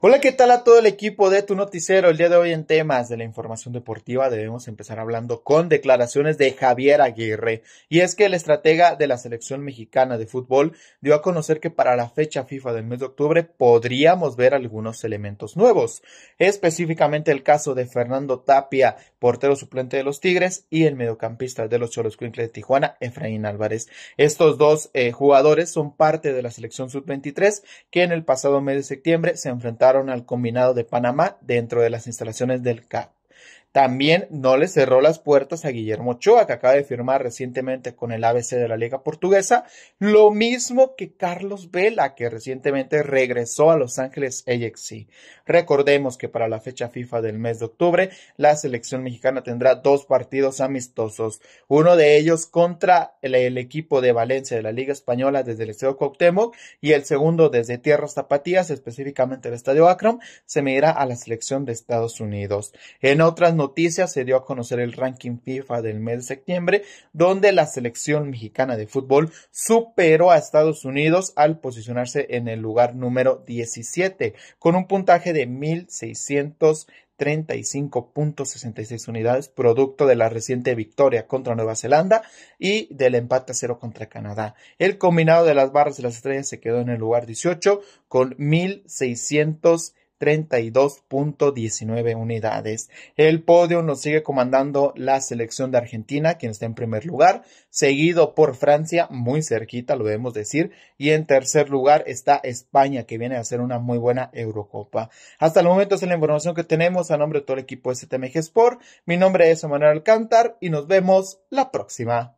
Hola, ¿qué tal a todo el equipo de tu noticiero? El día de hoy en temas de la información deportiva debemos empezar hablando con declaraciones de Javier Aguirre. Y es que el estratega de la selección mexicana de fútbol dio a conocer que para la fecha FIFA del mes de octubre podríamos ver algunos elementos nuevos. Específicamente el caso de Fernando Tapia, portero suplente de los Tigres, y el mediocampista de los Cholos Cuincles de Tijuana, Efraín Álvarez. Estos dos eh, jugadores son parte de la selección sub-23 que en el pasado mes de septiembre se enfrentaron al combinado de Panamá dentro de las instalaciones del CAP. También no le cerró las puertas a Guillermo Ochoa, que acaba de firmar recientemente con el ABC de la Liga Portuguesa, lo mismo que Carlos Vela, que recientemente regresó a Los Ángeles AXC. Recordemos que para la fecha FIFA del mes de octubre, la selección mexicana tendrá dos partidos amistosos, uno de ellos contra el, equipo de Valencia de la Liga Española desde el Estadio Cuauhtémoc y el segundo desde Tierras Zapatías, específicamente el Estadio Akron, se medirá a la selección de Estados Unidos. En otras noticias, noticia se dio a conocer el ranking FIFA del mes de septiembre, donde la selección mexicana de fútbol superó a Estados Unidos al posicionarse en el lugar número 17, con un puntaje de 1,635.66 unidades, producto de la reciente victoria contra Nueva Zelanda y del empate a cero contra Canadá. El combinado de las barras y las estrellas se quedó en el lugar 18 con 1600 32.19 unidades. El podio nos sigue comandando la selección de Argentina, quien está en primer lugar, seguido por Francia, muy cerquita, lo debemos decir, y en tercer lugar está España, que viene a hacer una muy buena Eurocopa. Hasta el momento es la información que tenemos a nombre de todo el equipo de STMG Sport. Mi nombre es Emanuel Alcántar y nos vemos la próxima.